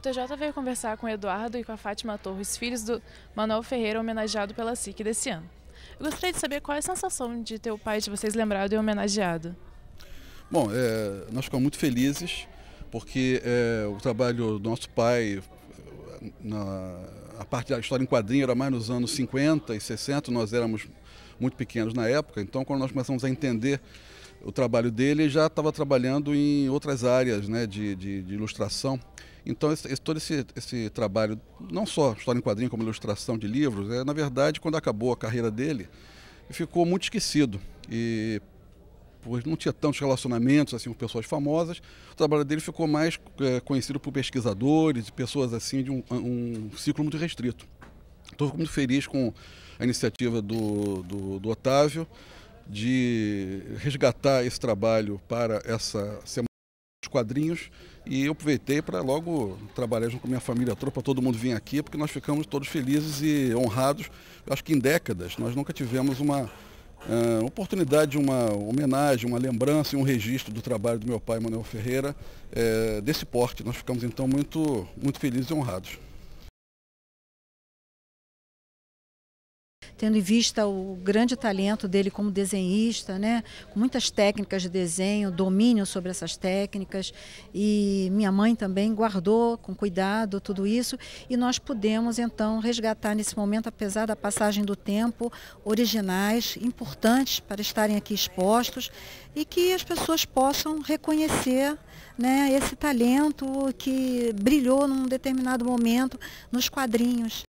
O TJ veio conversar com Eduardo e com a Fátima Torres, filhos do Manuel Ferreira, homenageado pela SIC desse ano. Eu gostaria de saber qual é a sensação de ter o pai de vocês lembrado e homenageado. Bom, é, nós ficamos muito felizes porque é, o trabalho do nosso pai, na, a parte da história em quadrinho era mais nos anos 50 e 60, nós éramos muito pequenos na época, então quando nós começamos a entender o trabalho dele já estava trabalhando em outras áreas né, de, de, de ilustração. Então, esse, todo esse, esse, trabalho, não só história em quadrinho, como ilustração de livros, é, na verdade, quando acabou a carreira dele, ficou muito esquecido. E pois não tinha tantos relacionamentos assim com pessoas famosas, o trabalho dele ficou mais é, conhecido por pesquisadores e pessoas assim de um, um ciclo muito restrito. Estou muito feliz com a iniciativa do, do, do Otávio de resgatar esse trabalho para essa semana dos quadrinhos e eu aproveitei para logo trabalhar junto com a minha família toda, para todo mundo vir aqui, porque nós ficamos todos felizes e honrados. Eu acho que em décadas nós nunca tivemos uma uh, oportunidade, uma homenagem, uma lembrança e um registro do trabalho do meu pai, Manuel Ferreira, uh, desse porte. Nós ficamos então muito, muito felizes e honrados. tendo em vista o grande talento dele como desenhista, né? com muitas técnicas de desenho, domínio sobre essas técnicas. E minha mãe também guardou com cuidado tudo isso e nós pudemos então resgatar nesse momento, apesar da passagem do tempo, originais importantes para estarem aqui expostos e que as pessoas possam reconhecer né, esse talento que brilhou num determinado momento nos quadrinhos.